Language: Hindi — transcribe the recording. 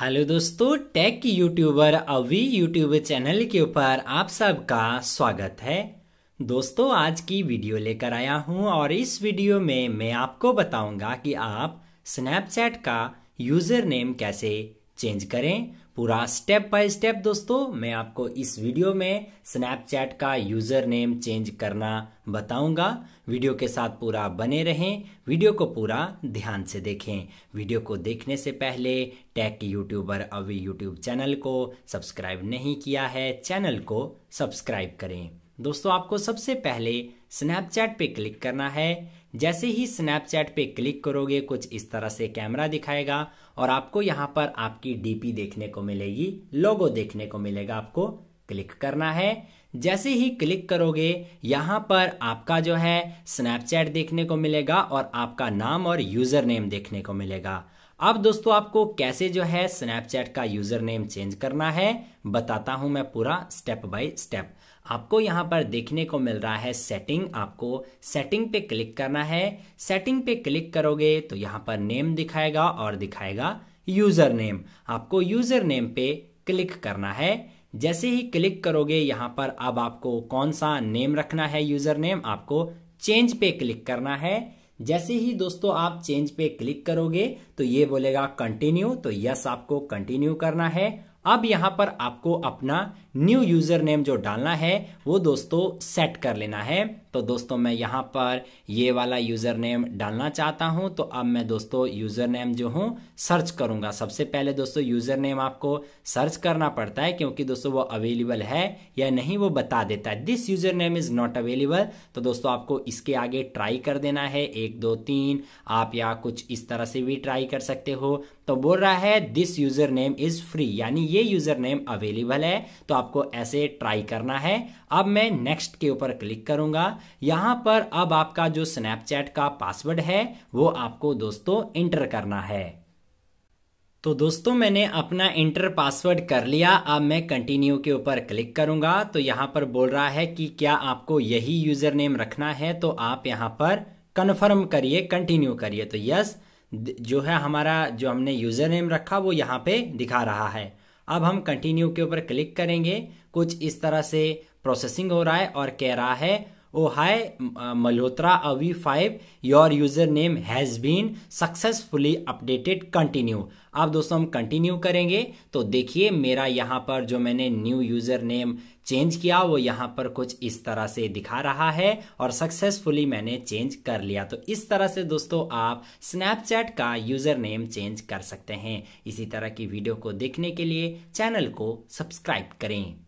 हेलो दोस्तों tech youtuber Avi YouTube channel के ऊपर आप सबका स्वागत है दोस्तों आज की वीडियो लेकर आया हूं और इस वीडियो में मैं आपको बताऊंगा कि आप स्नैपचैट का यूज़र नेम कैसे चेंज करें पूरा स्टेप बाय स्टेप दोस्तों मैं आपको इस वीडियो में स्नैपचैट का यूज़र नेम चेंज करना बताऊंगा वीडियो के साथ पूरा बने रहें वीडियो को पूरा ध्यान से देखें वीडियो को देखने से पहले tech youtuber Avi YouTube channel को सब्सक्राइब नहीं किया है चैनल को सब्सक्राइब करें दोस्तों आपको सबसे पहले स्नैपचैट पे क्लिक करना है जैसे ही स्नैपचैट पे क्लिक करोगे कुछ इस तरह से कैमरा दिखाएगा और आपको यहाँ पर आपकी डीपी देखने को मिलेगी लोगो देखने को मिलेगा आपको क्लिक करना है जैसे ही क्लिक करोगे यहाँ पर आपका जो है स्नैपचैट देखने को मिलेगा और आपका नाम और यूज़र नेम देखने को मिलेगा अब दोस्तों आपको कैसे जो है स्नैपचैट का यूज़र नेम चेंज करना है बताता हूं मैं पूरा स्टेप बाय स्टेप आपको यहां पर देखने को मिल रहा है सेटिंग आपको सेटिंग पे क्लिक करना है सेटिंग पे क्लिक करोगे तो यहां पर नेम दिखाएगा और दिखाएगा यूज़र नेम आपको यूज़र नेम पे क्लिक करना है जैसे ही क्लिक करोगे यहां पर अब आपको कौन सा नेम रखना है यूज़र नेम आपको चेंज पे क्लिक करना है जैसे ही दोस्तों आप चेंज पे क्लिक करोगे तो ये बोलेगा कंटिन्यू तो यस आपको कंटिन्यू करना है अब यहाँ पर आपको अपना न्यू यूज़र नेम जो डालना है वो दोस्तों सेट कर लेना है तो दोस्तों मैं यहाँ पर ये वाला यूज़र नेम डालना चाहता हूँ तो अब मैं दोस्तों यूज़र नेम जो हूँ सर्च करूँगा सबसे पहले दोस्तों यूज़र नेम आपको सर्च करना पड़ता है क्योंकि दोस्तों वो अवेलेबल है या नहीं वो बता देता है this user name is not available तो दोस्तों आपको इसके आगे ट्राई कर देना है एक दो तीन आप या कुछ इस तरह से भी ट्राई कर सकते हो तो बोल रहा है this user name is free यानी ये यूज़र नेम अवेलेबल है तो आपको ऐसे ट्राई करना है अब मैं नेक्स्ट के ऊपर क्लिक करूंगा यहां पर अब आपका जो स्नैपचैट का पासवर्ड है वो आपको दोस्तों इंटर करना है तो दोस्तों मैंने अपना इंटर पासवर्ड कर लिया अब मैं कंटिन्यू के ऊपर क्लिक करूंगा तो यहां पर बोल रहा है कि क्या आपको यही यूज़र नेम रखना है तो आप यहां पर कन्फर्म करिए कंटिन्यू करिए तो यस जो है हमारा जो हमने यूज़र नेम रखा वो यहाँ पे दिखा रहा है अब हम कंटिन्यू के ऊपर क्लिक करेंगे कुछ इस तरह से प्रोसेसिंग हो रहा है और कह रहा है Malhotra Avi five your user name has been successfully updated continue अब दोस्तों हम कंटिन्यू करेंगे तो देखिए मेरा यहाँ पर जो मैंने न्यू यूज़र नेम चेंज किया वो यहाँ पर कुछ इस तरह से दिखा रहा है और सक्सेसफुली मैंने चेंज कर लिया तो इस तरह से दोस्तों आप स्नैपचैट का यूज़र नेम चेंज कर सकते हैं इसी तरह की वीडियो को देखने के लिए चैनल को सब्सक्राइब करें